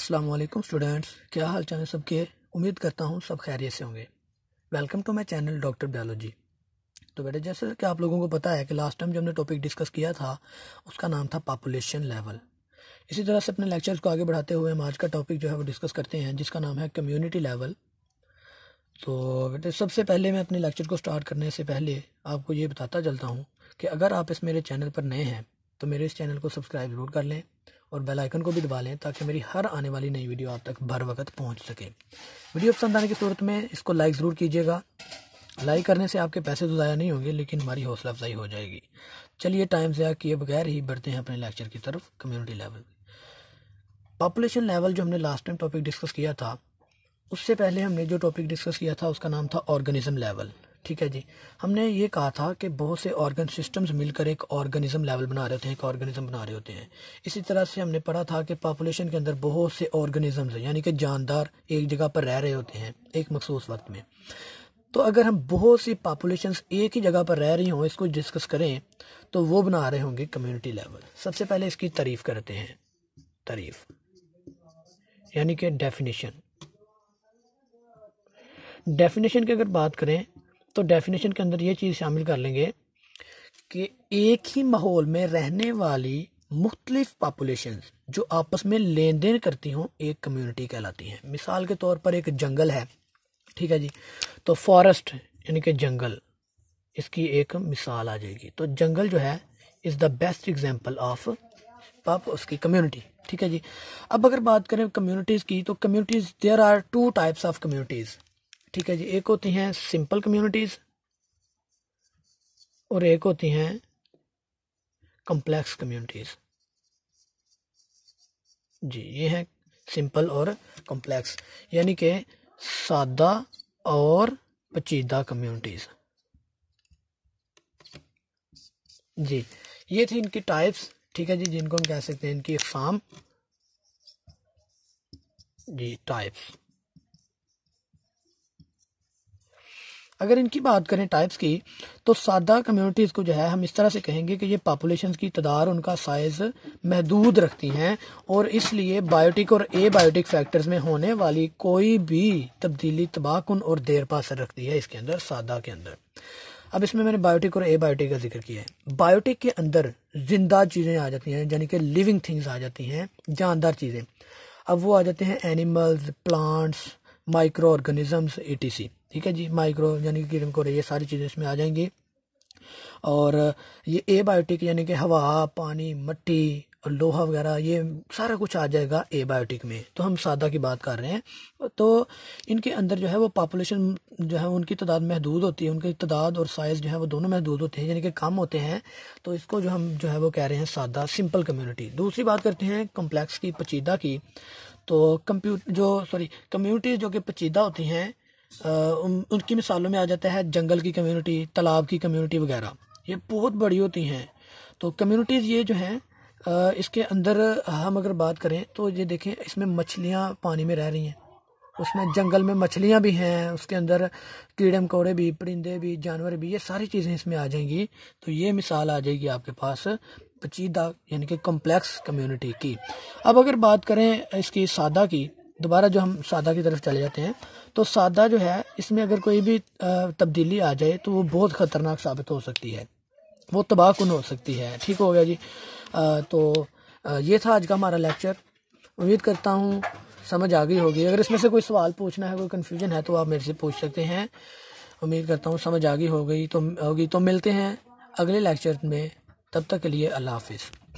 Aslam students क्या हाल चाल है सबके उम्मीद करता हूँ सब खैरियत से होंगे welcome to my channel doctor biology तो बेटे जैसे कि आप लोगों को पता है कि लास्ट टाइम जो हमने टॉपिक डिस्कस किया था उसका नाम था पॉपुलेशन लेवल इसी तरह से अपने लेक्चर्स को आगे बढ़ाते हुए हम आज का टॉपिक जो है वो डिस्कस करते हैं जिसका नाम है कम्यूनिटी लेवल तो बेटे सबसे पहले मैं अपने लेक्चर को स्टार्ट करने से पहले आपको ये बताता चलता हूँ कि अगर आप इस मेरे चैनल पर नए हैं तो मेरे इस चैनल को सब्सक्राइब ज़रूर कर लें और बेल आइकन को भी दबा लें ताकि मेरी हर आने वाली नई वीडियो आप तक भर वक्त पहुँच सके वीडियो पसंद आने की सूरत में इसको लाइक ज़रूर कीजिएगा लाइक करने से आपके पैसे तो ज़ाया नहीं होंगे लेकिन हमारी हौसला अफजाई हो जाएगी चलिए टाइम ज़ाया किए बगैर ही बढ़ते हैं अपने लेक्चर की तरफ कम्युनिटी लेवल पॉपुलेशन लेवल जो हमने लास्ट टाइम टॉपिक डिस्कस किया था उससे पहले हमने जो टॉपिक डिस्कस किया था उसका नाम था ऑर्गेनिज्म लेवल ठीक है जी हमने ये कहा था कि बहुत से ऑर्गन सिस्टम्स मिलकर एक ऑर्गेनिज्म लेवल बना रहे होते हैं एक ऑर्गेनिज्म बना रहे होते हैं इसी तरह से हमने पढ़ा था कि पॉपुलेशन के अंदर बहुत से ऑर्गेनिजम्स हैं यानी कि जानदार एक जगह पर रह रहे होते हैं एक मखसूस वक्त में तो अगर हम बहुत सी पॉपुलेशन एक ही जगह पर रह रही हों इसको डिस्कस करें तो वो बना रहे होंगे कम्यूनिटी लेवल सबसे पहले इसकी तारीफ करते हैं तारीफ यानी कि डेफिनेशन डेफिनेशन की अगर बात करें तो डेफिनेशन के अंदर ये चीज़ शामिल कर लेंगे कि एक ही माहौल में रहने वाली मुख्तलिफ पापोलेशन जो आपस में लेन देन करती हों एक कम्युनिटी कहलाती हैं मिसाल के तौर पर एक जंगल है ठीक है जी तो फॉरेस्ट यानी कि जंगल इसकी एक मिसाल आ जाएगी तो जंगल जो है is the best example of पाप उसकी कम्युनिटी ठीक है जी अब अगर बात करें कम्युनिटीज़ की तो communities there are two types of communities ठीक है जी एक होती हैं सिंपल कम्युनिटीज़ और एक होती हैं कम्प्लेक्स कम्युनिटीज़ जी ये हैं सिंपल और कम्प्लेक्स यानी कि सादा और पचीदा कम्युनिटीज़ जी ये थी इनकी टाइप्स ठीक है जी जिनको हम कह सकते हैं इनकी इकसाम जी टाइप्स अगर इनकी बात करें टाइप्स की तो सादा कम्युनिटीज़ को जो है हम इस तरह से कहेंगे कि ये पॉपुलेशन की तदार उनका साइज़ महदूद रखती हैं और इसलिए बायोटिक और ए बायोटिक फैक्टर्स में होने वाली कोई भी तब्दीली तबाहकुन और देर पा असर रखती है इसके अंदर सादा के अंदर अब इसमें मैंने बायोटिक और ए बायोटिक का जिक्र किया है बायोटिक के अंदर जिंदा चीज़ें आ जाती हैं यानी कि लिविंग थिंग्स आ जाती हैं जानदार चीज़ें अब वो आ जाते हैं एनिमल्स प्लांट्स माइक्रो ऑर्गेनिजम्स ई ठीक है जी माइक्रो यानी कि किरण को ये सारी चीज़ें इसमें आ जाएंगी और ये ए बायोटिक यानी कि हवा पानी मट्टी और लोहा वगैरह ये सारा कुछ आ जाएगा ए बायोटिक में तो हम सादा की बात कर रहे हैं तो इनके अंदर जो है वो पॉपुलेशन जो है उनकी तादाद महदूद होती है उनकी तादाद और साइज़ जो है वो दोनों महदूद होते हैं यानी कि कम होते हैं तो इसको जो हम जो है वो कह रहे हैं सादा सिंपल कम्यूनिटी दूसरी बात करते हैं कम्प्लेक्स की पचीदा की तो कंप्यूट जो सॉरी कम्यूनिटी जो कि पचीदा होती हैं उनकी मिसालों में आ जाता है जंगल की कम्युनिटी तालाब की कम्युनिटी वगैरह ये बहुत बड़ी होती हैं तो कम्युनिटीज़ ये जो हैं इसके अंदर हम अगर बात करें तो ये देखें इसमें मछलियाँ पानी में रह रही हैं उसमें जंगल में मछलियाँ भी हैं उसके अंदर कीड़े मकोड़े भी परिंदे भी जानवर भी ये सारी चीज़ें इसमें आ जाएंगी तो ये मिसाल आ जाएगी आपके पास पचीदा यानी कि कम्प्लेक्स कम्युनिटी की अब अगर बात करें इसकी सादा की दोबारा जो हम सादा की तरफ चले जाते हैं तो सादा जो है इसमें अगर कोई भी तब्दीली आ जाए तो वो बहुत ख़तरनाक साबित हो सकती है वो तबाह कन हो सकती है ठीक हो गया जी आ, तो आ, ये था आज का हमारा लेक्चर उम्मीद करता हूँ समझ आ गई होगी अगर इसमें से कोई सवाल पूछना है कोई कन्फ्यूजन है तो आप मेरे से पूछ सकते हैं उम्मीद करता हूँ समझ आ गई हो गई तो होगी तो मिलते हैं अगले लेक्चर में तब तक के लिए अल्लाह हाफिज़